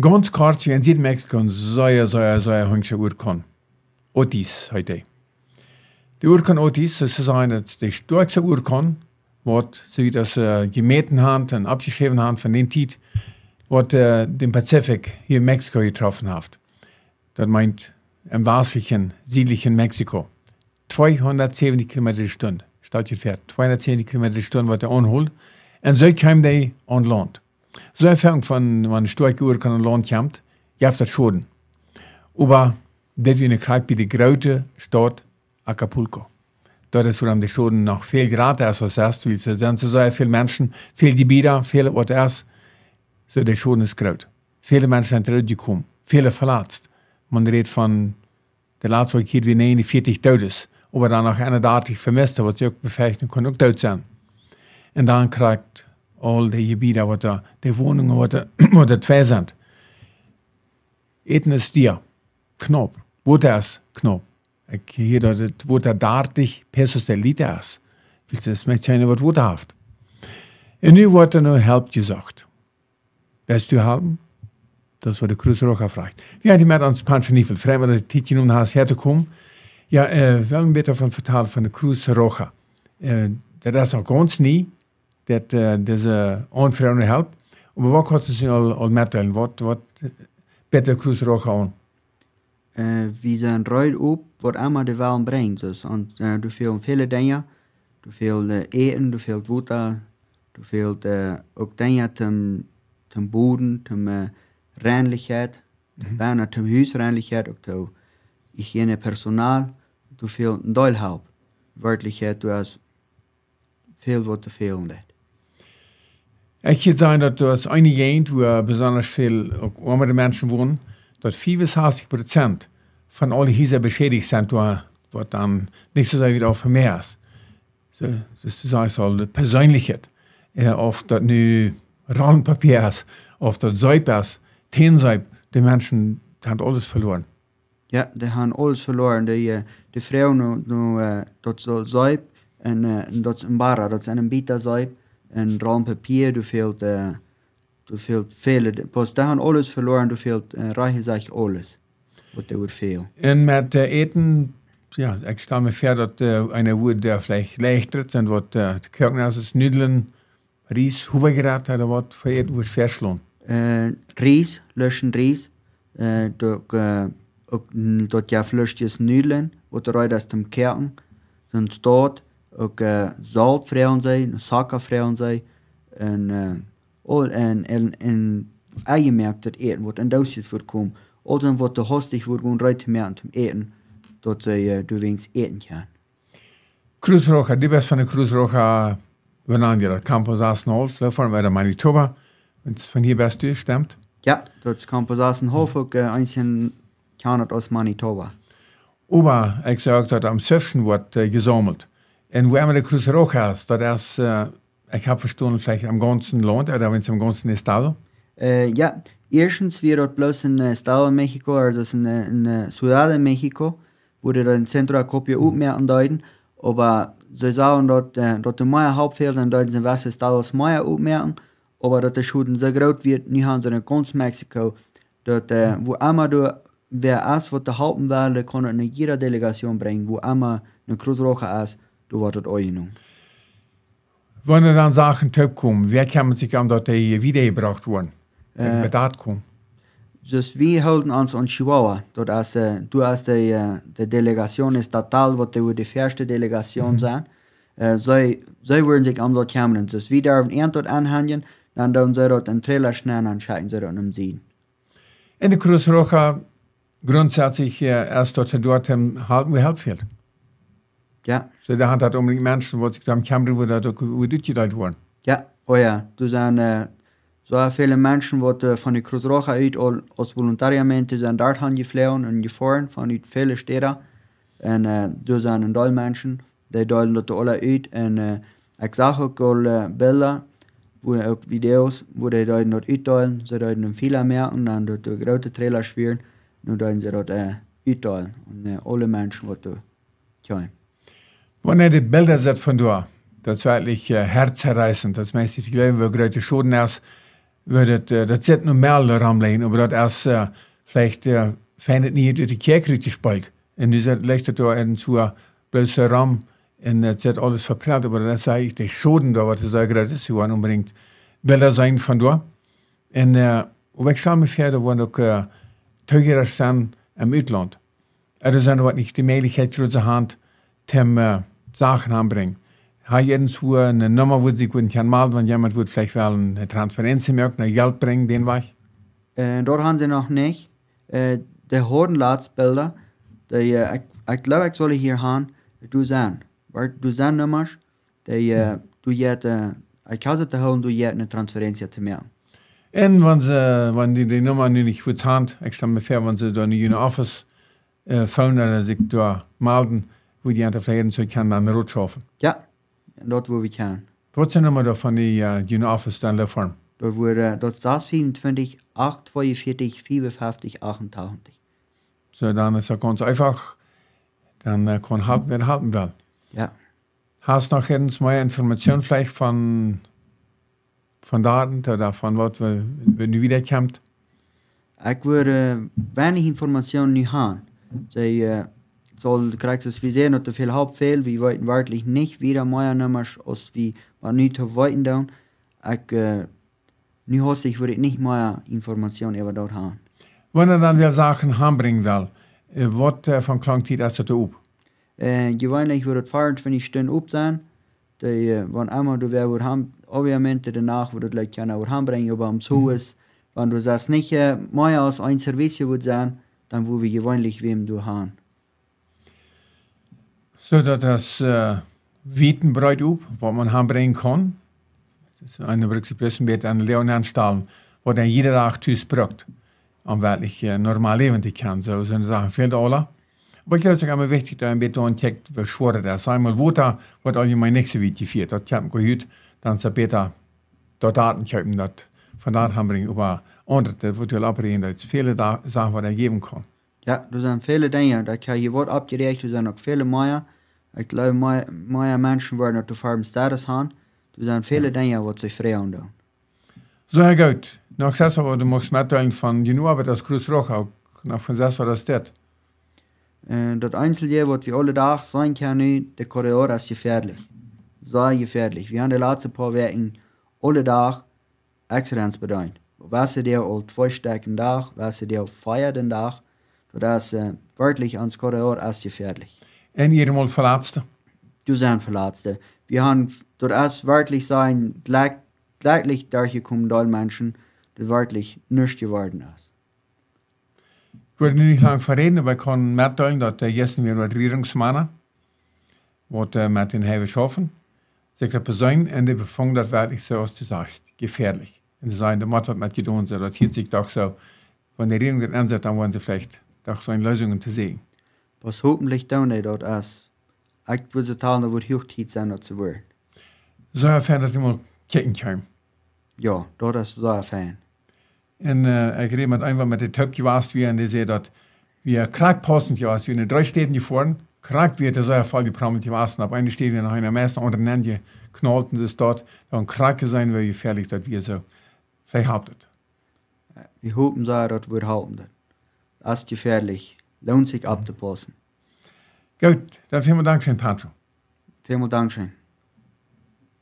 ganz kurz, eh, in Südmexiko sehr, sehr, sehr hübscher Urkan. Otis heute. Der Urkan Otis, das ist eine der stärksten Urkan, wird, so wie das äh, gemähten haben und abgeschrieben haben von den Tiet, wird äh, eh, den Pazifik hier in Mexiko getroffen hat. Das meint im westlichen, südlichen Mexiko. 270 km die Stunde, statt fährt. 270 km die Stunde wird er anholt. Und so kam der an Land. Zo erfährung von van Stoikuur kan een land jamt, je hebt dat schoden. Uba, dit in de krijp de grote Stadt Acapulco. Dort ist vor allem die Schoden noch viel gerade als was erst, weil es sind so sehr viele Menschen, viele Gebiete, viele was erst, so der Schoden ist groß. Viele Menschen sind zurückgekommen, viele verletzt. Man redet von der letzten Woche wie 49 Todes, aber dann noch 31 Vermisste, was sie auch befürchten kann, auch tot sein. Und dann kriegt all de Gebiete, wo da, de wohnungen, wat da, wat da zwei sind. Eten ist dir. Knop. Wurde es Knop. Hier, da, wurde dartig, persus der Lieder ist. Willst du das Mädchen, was wurde haft? Und nu wordt er Help helpt gesagt. Willst du haben? Das war der Rocha fragt. Wie hat die Mann ans Panscheniefel? Frei, weil die Titchen nun hast herzukommen. Ja, äh, wel een beetje von vertalen van de cruise Rocha. Uh, eh, dat is al ganz nie. dat uh, there's a on-frevne help. Men vad al sin all, Wat? metal? Vad, vad Peter Cruz rochaon? Uh, eh, vi den röjd upp vad amma de wel brengt. Dus, an, uh, eh, du veel vele dingen. Du veel uh, eten, du veel water. Du veel uh, ook dingen te te boden, te uh, renligheid. Mm -hmm. Bijna tem huisrenligheid, ook te hygiëne personaal. Du veel deelhulp. Wörtlichheid, du dus veel wat te veel. Ich würde sagen, dass das eine geend waar bijzonder veel armere mensen wonen, dat 65% van alle huizen beschadigd zijn, wat dan niet zo wieder over meer is. Dus dat is al de persoonlijkheid. Eh, of dat nu Rahmenpapier is, of dat Zeip is, Teenzeip, die mensen haben alles verloren. Ja, die haben alles verloren. De, de vrouwen, das Zeip und, dat is een barra, das ist ein bieter zeip een rol papier, du fehlt, äh, du fehlt Fehler. Pas da haben alles verloren, du fehlt äh, reiche sich alles, was da wird fehlt. Und mit äh, Eten, ja, ich stelle mir vor, dass äh, eine Wut, der vielleicht leichter ist, und was äh, Kirchenasses Nudeln, Ries, Hubergerät oder was für Eten wird verschlungen. Äh, Ries, löschen Ries, äh, durch, äh, dort ja flüchtiges Nudeln, oder rein aus dem Kerken, sonst dort, ook uh, eh, zoutvrij zijn, suikervrij zijn. En, uh, en, en, en eigenmerkt dat eten wordt en voor voorkomen. Of dan wordt de hostig wordt gewoon uitgemerkt om eten, dat ze uh, door wings eten gaan. Cruzroja, die best van de Cruzroja, we namen die dat Campos Asenhof, van bij de Manitoba. Und von hier wärst du, stimmt? Ja, dort kam besaßen Hofuk, äh, einzeln Kanat als Manitoba. Ober, ich sag, dat am Söfchen wird äh, eh, gesammelt. En waar de Cruz Rojas, dat is, uh, ich habe verstanden, vielleicht am ganzen land, of in het ganzen estado? Uh, ja, erstens, wir dort bloß in het äh, estado van Mexico, also in, der äh, de Ciudad de Mexico, wurde dat in Centro Acopio ook mhm. meer andeuten. Aber so sagen, dat, uh, dat de Maya Hauptfelder in Duitsland West Estados Meier aufmerken, aber dat de Schulden so groß wird, nicht haben sie in ganz Mexiko, dat uh, mhm. wo immer du, wer ist, was de Hauptwahl, kann in jeder Delegation bringen, wo immer eine Cruz Roja ist du wartet euch nun. Wenn er dann Sachen kommen, wer kann sich an dort wiedergebracht worden? Äh, mit kommen. Dus wir halten uns an Chihuahua. Dort als, äh, du hast die, äh, die Delegation estatal, wo die, die erste Delegation mhm. sein. Äh, so, so würden sich an dort kommen. Dus wir dürfen ihn dort anhängen, dann dürfen sie dort einen Trailer schneiden und anschalten, sie dort umsehen. In der Cruz Roja grundsätzlich äh, erst dort, dort ähm, halten wir Halbfeld. Så han tatt omkring mensen hvor de kommer hvor det er utgitt Ja, og oh ja. Du sier eh, så viele Menschen, die von der Cruz Roja aus, aus Volontariamente sind dorthin geflohen und gefahren, von vielen Städten. Und äh, das sind doll Menschen, die dollen dort alle uit. Und äh, ich sage auch äh, Bilder, wo auch Videos, wo die dort dort eh, uitteilen. Sie dollen viele mehr und dann dort große Trailer spielen. Und dollen sie dort äh, uitteilen. Und äh, alle Menschen, die dort kommen. Wenn er die Bilder sieht von da, das war wirklich äh, eh, herzzerreißend. Das meiste ich glaube, wir große Schoden erst, wird äh, das sieht nur mehr rammeln, aber das erst äh, vielleicht äh, findet nicht die Kirche richtig bald. Und die sagt, leuchtet da ein zu bloßer Raum und das ist alles verprellt, aber das sage ich, die Schoden da, was da gerade ist, waren unbedingt Bilder sein von da. Und äh, ob ich schaue mir da waren auch äh, Tögerer sind im Utland. Also ist dort nicht die Möglichkeit, große Hand, zum äh, eh, Sachen anbringen. Hij ergens hoe een nummer wordt sie kunnen gaan melden, want jemand wordt vielleicht wel een transferentie maken, naar geld bringen, den weg. Uh, äh, dort haben sie noch nicht. Uh, äh, de horenlaadsbilder, die, uh, äh, ik, ich geloof ik zal hier haben, du zijn. Waar du zijn nummers, die, uh, du jet, uh, ik had het te houden, du jet een transferentie te melden. En wenn sie, wenn die, die Nummer nicht haben, ich stelle mir vor, wenn sie da in den Office äh, fahren oder sich da melden, wo die Antifragenten so kann man rot schaffen. Ja, dort wo wir können. Was sind wir da von der uh, Office an der Farm. Dort wurde, äh, dort saß 27, 8, 42, 54, 88. So, dann ist es ganz einfach. Dann uh, kann halten, wer halten will. Ja. Hast du noch irgendwas mehr Informationen vielleicht von, von Daten oder von was, wenn du wiederkommst? Ich würde äh, wenig Informationen nicht haben. Sie, uh, soll kriegst es wie sehen oder viel Hauptfehl Wir wollten wirklich nicht wieder mehr nehmen, als wir man nie wollten da ich äh, nie hast ich würde nicht mehr Informationen über dort haben wenn er dann wieder Sachen heimbringen will äh, was äh, von klang die erste ab? äh, gewöhnlich würde 24 Stunden up sein die, äh, wenn einmal du wer haben obviamente danach würde gleich keiner wird heimbringen aber am zu mhm. ist wenn du sagst nicht äh, mehr als ein Service würde sein dann würde ich gewöhnlich wem du haben so dass das uh, eh, weten bruidoop, was man kann. Das ist eine Brücke Brugse met aan Leonhardstalen, waar dan jeder Tag thuis sprukt. um wirklich eh, uh, normaal leven kan, so zijn zaken veel alle. Aber ich glaube, es ist immer wichtig, dass ein bisschen entdeckt, wie schwer das ist. Einmal wo Wota wird auch in mein nächstes Video geführt. Das haben wir gehört, dann ist besser, da Daten schreiben, das von daher haben wir über andere, die wir ja abreden, dass es viele Sachen, die geben kann. Ja, er dus zijn vele dingen dat je, je wordt opgericht. Er zijn ook vele Maya. Ik geloof Maya, Maya mensen worden naar de farm status gaan. Er zijn vele ja. dingen wat ze vrij doen. Zo so, goed. Nog zes worden mocht metteilen van je nu arbeid als Cruz Roch ook. Nog van zes wat is dit? Eh, dat einzelje wat we alle dag zijn kunnen, de corridor is gevaarlijk. Zeer gevaarlijk. We hebben de laatste paar weken alle dag accidents bedankt. We die al twee sterke dag, we die al vijfde dag. das ze wörtlich ans Korridor als gefährlich. En helemaal Verletzte? Du zijn Verletzte. Wir haben zodat wörtlich sein gleich, gleichlich durchgekommen door Menschen, die wörtlich nicht geworden ist. Ich würde nicht lange verreden, aber ich kann ik kan meedelen dat de eh, eerste weer wat regeringsmannen, wat uh, eh, met in hebben geschaffen, zich dat persoon en de bevangen dat werkelijk zoals du sagst, gefährlich. En ze zijn de mat wat met gedaan, zodat hier zich toch zo, wanneer de regering dat aanzet, dan worden ze vielleicht nach seinen Lösungen zu sehen. Was hoffentlich dauert dort ist, ich würde sagen, wird Hochzeit sein, zu werden. So erfahren, dass ich mal kicken kann. Ja, dort ist so erfahren. Und äh, ich rede mit einfach mit den Töpfen warst, wie und die sehen dort, krank passend gewarst, wie in den drei Städten gefahren, krank wird, das ist ja voll geprammelt gewarst, ab einer Städte nach einer Messe untereinander knallt und das dort, dann krank sein, wäre gefährlich, wie er so verhauptet. Äh, wir hoffen, dass das wird halten als gefährlich. Lohnt sich abzupassen. Gut, dann vielen Dank schön, Pancho. Vielen Dank schön.